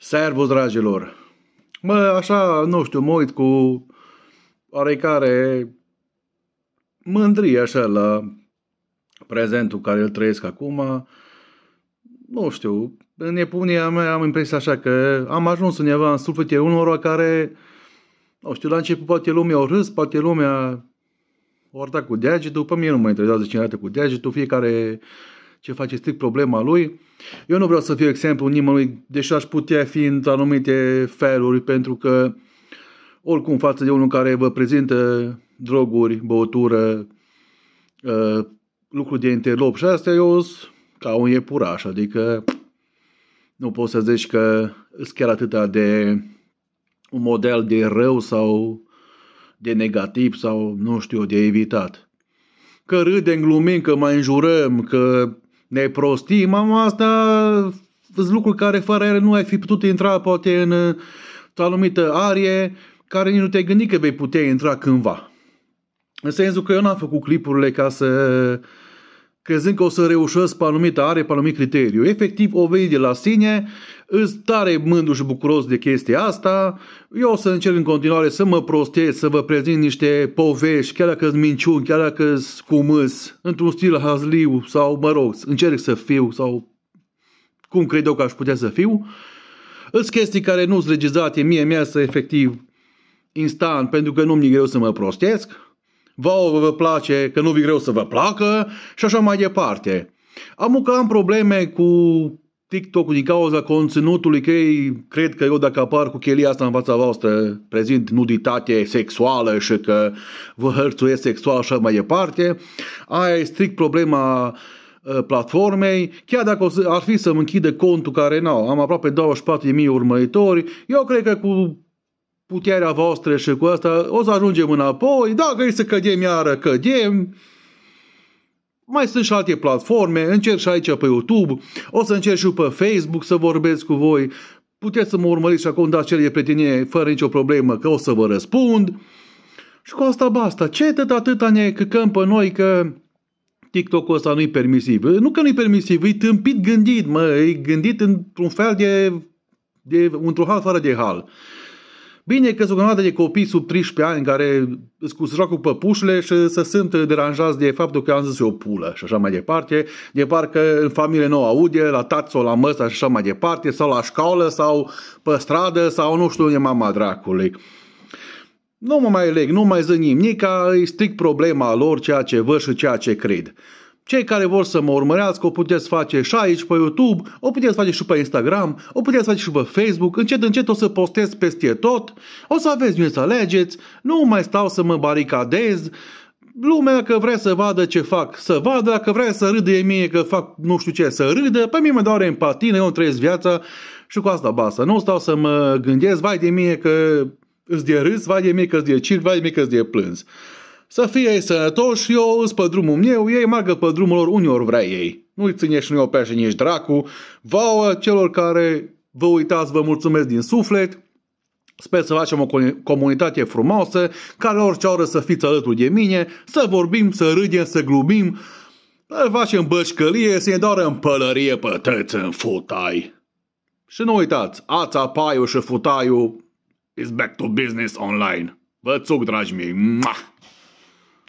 Servus, dragilor! Mă, așa, nu știu, mă uit cu oarecare mândrie așa la prezentul care îl trăiesc acum. Nu știu, în nepunia mea am impresia așa că am ajuns undeva în sufletul unora care, nu știu, la început poate lumea o râs, poate lumea o cu degetul, pe mine nu mă interesează cine arată cu degetul, fiecare ce face strict problema lui. Eu nu vreau să fiu exemplu nimănui, deși aș putea fi în anumite feluri, pentru că oricum față de unul care vă prezintă droguri, băutură, ă, lucruri de interlop și astea, eu ca un iepuraș, adică nu poți să zici că sunt chiar atâta de un model de rău sau de negativ sau, nu știu, de evitat. Că râdem, glumim, că mai înjurăm, că ne prostim, am asta sunt lucruri care fără ele nu ai fi putut intra poate în uh, o anumită arie care nici nu te-ai gândit că vei putea intra cândva. În sensul că eu n-am făcut clipurile ca să crezând că o să reușesc pe anumită are, pe anumit criteriu. Efectiv, o vei de la sine, îți tare mândru și bucuros de chestia asta, eu o să încerc în continuare să mă prostez, să vă prezint niște povești, chiar dacă sunt minciuni, chiar dacă sunt cumâs, într-un stil hazliu sau, mă rog, încerc să fiu sau cum cred eu că aș putea să fiu. Îți chestii care nu sunt regizate, mie mi să efectiv instant, pentru că nu mi-e greu să mă prostesc vouă vă place, că nu vi greu să vă placă și așa mai departe. Am că am probleme cu TikTok-ul din cauza conținutului că ei cred că eu dacă apar cu chelia asta în fața voastră prezint nuditate sexuală și că vă hărțuiesc sexual și așa mai departe. Aia e strict problema ă, platformei, chiar dacă ar fi să-mi închide contul care n-au, am aproape 24.000 urmăritori, eu cred că cu puterea voastră și cu asta o să ajungem înapoi, dacă e să cădem iară, cădem. Mai sunt și alte platforme, încerc și aici pe YouTube, o să încerc și pe Facebook să vorbesc cu voi. Puteți să mă urmăriți și acum dați cele prietenie fără nicio problemă că o să vă răspund. Și cu asta basta. Ce tot atâta ne căcăm pe noi că TikTok-ul ăsta nu-i permisiv? Nu că nu-i permisiv, e tâmpit gândit, mă, e gândit într-un fel de, de într-un hal fără de hal. Bine că sunt o de copii sub 13 ani care se joacă cu păpușile și se sunt deranjați de faptul că am zis o pulă și așa mai departe, de parcă în familie nu aude, la tată sau la măsă și așa mai departe, sau la școală sau pe stradă sau nu știu unde mama dracului. Nu mă mai leg, nu mai zic nimic, e strict problema lor ceea ce văd și ceea ce cred. Cei care vor să mă urmărească o puteți face și aici pe YouTube, o puteți face și pe Instagram, o puteți face și pe Facebook, încet încet o să postez peste tot, o să aveți unde să alegeți, nu mai stau să mă baricadez, lumea dacă vrea să vadă ce fac, să vadă, dacă vrea să râdă e mie că fac nu știu ce, să râdă, pe mine mă doare în patină, eu trăiesc viața și cu asta basta. Nu stau să mă gândesc, vai de mie că îți de râs, vai de mie că îți de cir, vai de mie că îți de plâns. Să fie ei sănătoși, eu îs pe drumul meu, ei margă pe drumul lor unii ori vrea ei. Nu-i ține și nu-i și nici dracu. Vouă celor care vă uitați, vă mulțumesc din suflet. Sper să facem o comunitate frumoasă, care orice oră să fiți alături de mine, să vorbim, să râdem, să glumim, să facem bășcălie, să ne doară în pălărie pătăți în futai. Și nu uitați, ața, paiu și futaiu is back to business online. Vă țuc, dragi mei! Mua!